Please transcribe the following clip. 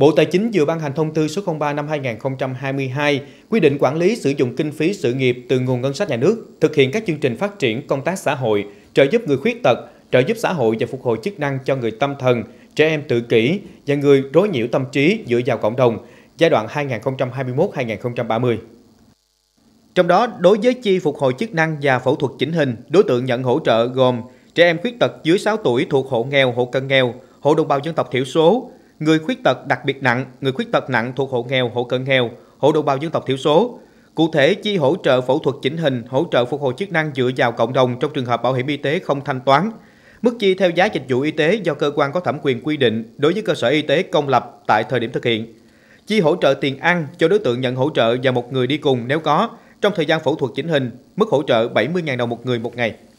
Bộ Tài chính vừa ban hành thông tư số 03 năm 2022 quy định quản lý sử dụng kinh phí sự nghiệp từ nguồn ngân sách nhà nước, thực hiện các chương trình phát triển công tác xã hội, trợ giúp người khuyết tật, trợ giúp xã hội và phục hồi chức năng cho người tâm thần, trẻ em tự kỷ và người rối nhiễu tâm trí dựa vào cộng đồng giai đoạn 2021-2030. Trong đó, đối với chi phục hồi chức năng và phẫu thuật chỉnh hình, đối tượng nhận hỗ trợ gồm trẻ em khuyết tật dưới 6 tuổi thuộc hộ nghèo, hộ cận nghèo, hộ đồng bào dân tộc thiểu số, người khuyết tật đặc biệt nặng, người khuyết tật nặng thuộc hộ nghèo, hộ cận nghèo, hộ đồng bào dân tộc thiểu số. Cụ thể, chi hỗ trợ phẫu thuật chỉnh hình, hỗ trợ phục hồi chức năng dựa vào cộng đồng trong trường hợp bảo hiểm y tế không thanh toán. Mức chi theo giá dịch vụ y tế do cơ quan có thẩm quyền quy định đối với cơ sở y tế công lập tại thời điểm thực hiện. Chi hỗ trợ tiền ăn cho đối tượng nhận hỗ trợ và một người đi cùng nếu có, trong thời gian phẫu thuật chỉnh hình, mức hỗ trợ 70.000 đồng một người một ngày.